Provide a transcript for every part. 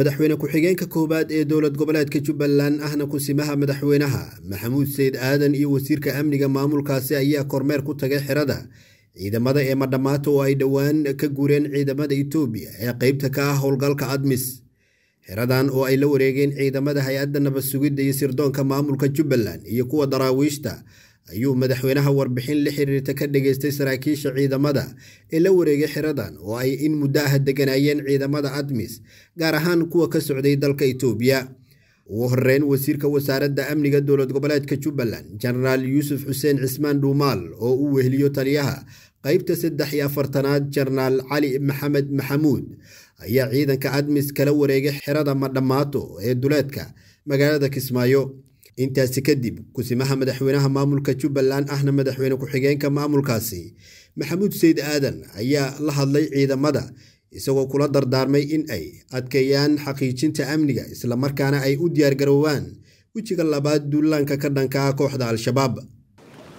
madaxweyne ku-xigeenka koowaad ee dowlad goboleedka jubbaland ahna ku-simaha madaxweynaha maxamuud sayid aadan iyo wasiirka amniga maamulkaasi ayaa kormeer ku tagay xerada ciidamada ee madhamaato oo ay dhowaan ka guureen ciidamada etoobiya ee qaybta ka ah howlgalka admis xeradan oo ay la wareegeen ciidamada hay-adda nabadsugidda iyo sirdoonka maamulka jubbaland iyo kuwa daraawiishta ayuu madaxweynaha warbixin la xiriirta ka dhageystay saraakiisha ciidamada ee la wareegay xiradan oo ay in muddo ah deganaayeen ciidamada admis gaar ahaan kuwa ka socday dalka etoobiya ugu horeyn wasiirka wasaaradda amniga dowlad goboleedka jubbaland jenaraal yuusuf xuseen cismaan dhuumaal oo u weheliyo taliyaha qeybta saddex iyo afartanaad jenaraal cali maxamed maxamuud ayaa ciidanka admis kala wareegay xirada madhammaato ee duleedka magaalada kismaayo intaasi kadib kusimaha madaxweynaha maamulka jubbaland ahna madaxweyne ku-xigeenka maamulkaasi maxamuud sayid aadan ayaa la hadlay ciidamada isagoo kula dardaarmay in ay adkeeyaan xaqiijinta amniga islamarkaana ay u diyaargaroowaan wejiga labaad duulaanka ka dhanka ah kooxda al-shabaab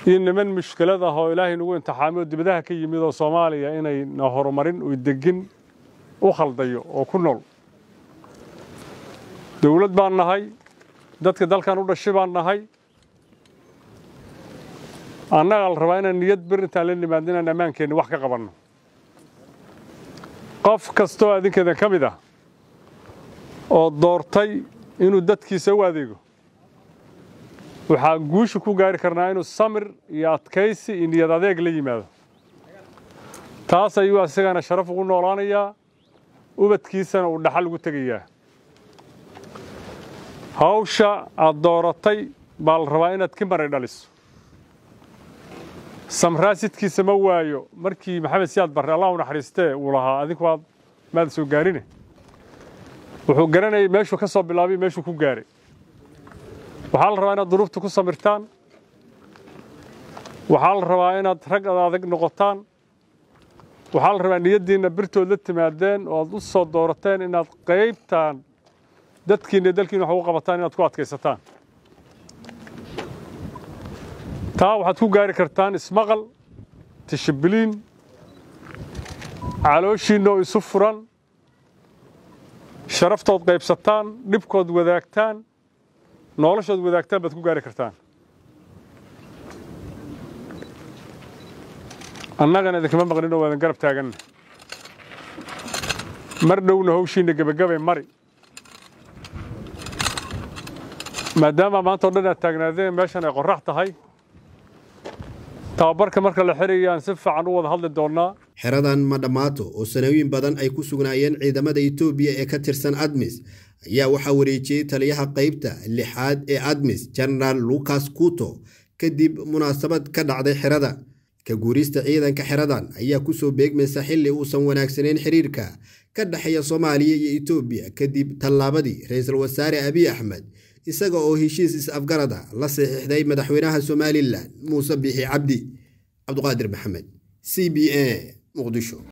iyo niman mushkilad ah oo ilaahay nagu imtixaamay oo dibadaha ka yimid oo soomaaliya inayna horumarin oo degin u khaldayo oo ku nool dowlad baan nahay dadka dalkan u dhashay baan nahay annagaa la rabaa inaan niyad bir la nimaadno inaan ammaankeenni wax ka qabanno qof kastoo adinkeedan ka mid ah oo doortay inuu dadkiisa u adeego waxaa guusha ku gaari karnaa inuu samir iyo adkaysi iyo niyad adeeg la yimaado taas ayuu isagana sharaf ugu noolaanayaa ubadkiisana uu dhaxal ugu tegayaa hawsha aad dooratay baa la rabaa inaad ka maray dhaliso samraasidkiisa ma waayo markii maxamed siyaad barre allah u naxariistee uu lahaa adinku aad maada soo gaarine wuxuu garanayay meeshuu ka soo bilaabay meeshuu ku gaaray waxaa la rabaa inaad duruufta ku samirtaan waxaa la rabaa inaad rag ad adag noqotaan waxaa la rabaa niyaddiinna birtood la timaadeen oo aad u soo doorateen inaad qaybtaan dadkiina dalkiina wax u qabataan inaad ku adkaysataan taa waxaad ku gaari kartaan ismaqal tishibiliin calooshiinna isu furan sharaftood qaybsataan dhibkood wadaagtaan nooloshood wadaagtaan baad ku gaari kartaan annagana idinkama maqninoo waadan garab taaganna mar dhowna hawshiinna gebagabay mari maadaama maanta o dhan aad taagnaadeen meeshan ay qorrax tahay tababarka marka la xirayaan si fiican u wada hadli doonaa xeradan madhamaato oo sanooyin badan ay ku sugnaayeen ciidamada etoobiya ee ka tirsan admis ayaa waxaa wareejiyey taliyaha qaybta lixaad ee admis jenaraal lukas kuto kadib munaasabad ka dhacday xerada ka guurista ciidanka xeradan ayaa kusoo beegmaysa xilli uusan wanaagsanayn xiriirka ka dhexeeya soomaaliya iyo etoobiya kadib tallaabadii ra-iisul wasaare abiy axmed isaga oo heshiis is-afgarada la saxiixday madaxweynaha somalilan muuse biixi cabdi cabduqaadir maxamed c b a muqdisho